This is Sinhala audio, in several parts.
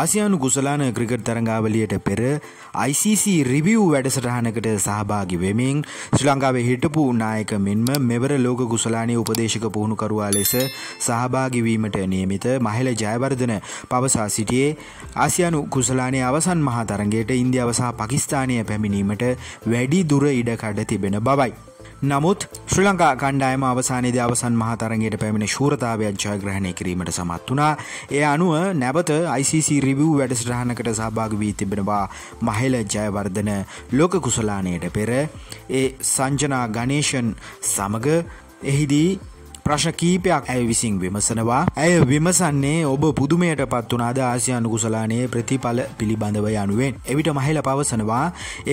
ආසියානු ගුසලාන ක්‍රිකට් තරංගාවලියට පෙර ICC රිවිව් වැඩසටහනකට සහභාගි වෙමින් ශ්‍රී ලංකාවේ හිටපු නායක මෙන්ම මෙවර ලෝක ගුසලානය උපදේශක පුහුණුකරුවා ලෙස සහභාගිවීමට නියමිත මහිල ජයවර්ධන පවසා සිටියේ ආසියානු කුසලානය අවසන් මහා තරගයට ඉන්දියාව සහ පකිස්ථානය පැමිණීමට වැඩි දුර ඉඩකඩ තිබෙන බවයි. නමුත් ශ්‍රී ලංකා කණ්ඩායම අවසානයේදී අවසන් මහතරගයට පැමිණ ශූරතාවයක් ජයග්‍රහණය කිරීමට සමත් වුණා. ඒ අනුව නැවත ICC රිවිව් වැඩසටහනකට සහභාගී වී තිබෙනවා මහෙල ජයවර්ධන ලෝක කුසලානයට පෙර ඒ සංජනා ගණේෂන් සමග එහිදී ප්‍රශ කීපයක් ඇය විසින් විමසනවා ඇය විමසන්නේ ඔබ පුදුමයට පත් වනාද ආසියන් කුසලානයේ ප්‍රතිඵල පිළිබඳව යනුවෙන් එවිට මහිල පවසනවා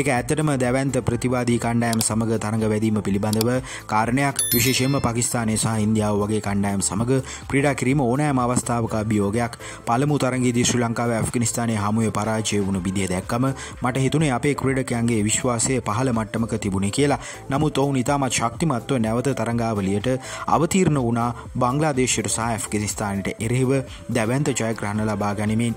ඒක ඇත්තටම දැවන්ත ප්‍රතිවාදී කණ්ඩායම් සමඟ තරඟ වැදීම පිළිබඳව කාරණයක් විශේෂෙන්ම පකිස්ානය සහ ඉන්දියාව වගේ කණ්ඩායම් සමඟ ප්‍රඩා කිරීම ඕනෑම අවස්ථාවක අභියෝගයක් පළමු තරගේදී ශ්‍රී ලංකාව ඇෆ්ගනිස්ානය හමුවේ පරාජය වුණු බිදිය දැක්කම මට හිතුනේ අපේ ක්‍රඩකයන්ගේ විශ්වාසය පහළ මට්ටමක තිබුණේ කියලා නමුත් ඔවු නිතාමත් ශක්තිමත්ව නැවත තරංගාවලියට අවතීර අවතීරණ වුණා බංගලාදේශයට සහ ඇෆ්ගිනිස්ථානයට එරෙහිව දැවන්ත ජයග්‍රහණ ලබා ගනිමින්.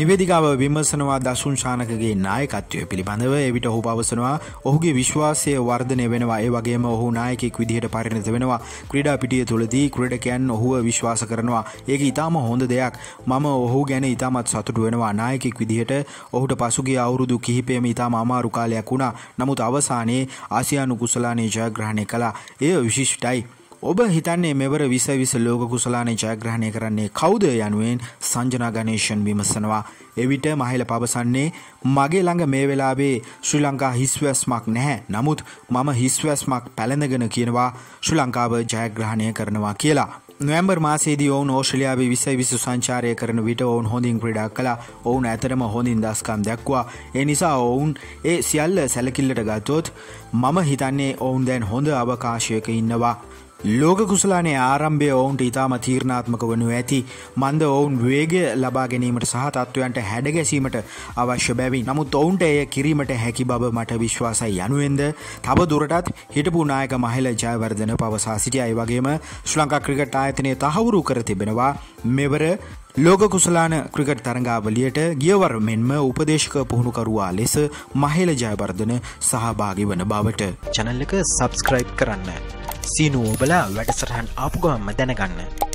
නිවේදිකාව විමසනවා දසුන් ශානකගේ නායකත්වය පිළිබඳව එවිට ඔහු පවසනවා ඔහුගේ විශ්වාසය වර්ධනය වෙනවා ඒ වගේම ඔහු නායකෙක් විදිහට පරිණත වෙනවා ක්‍රඩා පිටිය තුළදී ක්‍රඩකයන් ඔහුව විශ්වාස කරනවා ඒක ඉතාම හොඳ දෙයක් මම ඔහු ගැන ඉතාමත් සතුට වෙනවා නායකෙක් විදිහට ඔහුට පසුගේ අවුරුදු කිහිපයම ඉතාම අමාරුකාලයක් වුණා නමුත් අවසානයේ ආසියානු කුසලානය ජයග්‍රහණය කලා එය විශිෂ්ටයි. ඔබ හිතන්නේ මෙවර විසවිස ලෝක කුසලානේ ජයග්‍රහණය කරන්නේ කවුද යනුවෙන් සංජනා ගනේෂන් විමසනවා. එවිට මහිල පවසන්නේ මගේ ළඟ මේ වෙලාවේ ශ්‍රී ලංකා හිස්වැස්මක් නැහැ. නමුත් මම හිස්වැස්මක් පැළඳගෙන කියනවා ශ්‍රී ලංකාව ජයග්‍රහණය කරනවා කියලා. නොවැම්බර් මාසේදී ඔවුන් ඕස්ට්‍රලයාාවේ විසයි විසු සංචාරය කරන විට ඔවුන් හොඳින් ක්‍රඩක් කලා ඔවුන් ඇතරම හොඳින් දස්කම් දැක්වා ඒ නිසා ඔවුන් ඒ සියල්ල සැලකිල්ලට ගත්තොත් මම හිතන්නේ ඔවුන් දැන් හොඳ අවකාශයක ඉන්නවා ලෝක කුසලානේ ආරම්භය ඔවුන්ට ඉතාම තීරණාත්මක වනු ඇති මන්ද ඔවුන් වේග ලබා ගැනීමට සහතත්ත්වයන්ට හැඩගැසීමට අවශ්‍ය බැවි නමුත් ඔවුන්ට එය කිරීමට හැකි බව මට විශ්වාසයි යනුවෙන්ද තව දුරටත් හිටපු නායක මහිල ජයවර්ධන පවසා සිටියයි වගේම ශ්ලංකා ක්‍රිකට් ආයතනය තහවුරු කර තිබෙනවා මෙවර ලෝක කුසලාන ක්‍රිකට් තරංගාවලියට ගියවර මෙන්ම උපදේශක පුහුණුකරුවා ලෙස මහිල ජයවර්ධන සහභාගි වන බවට චැනල්ලක සබස්ක්‍රයිබ් කරන්න. සීනු ඔබලා වැඩසටහන් ආපු ගමන්ම දැනගන්න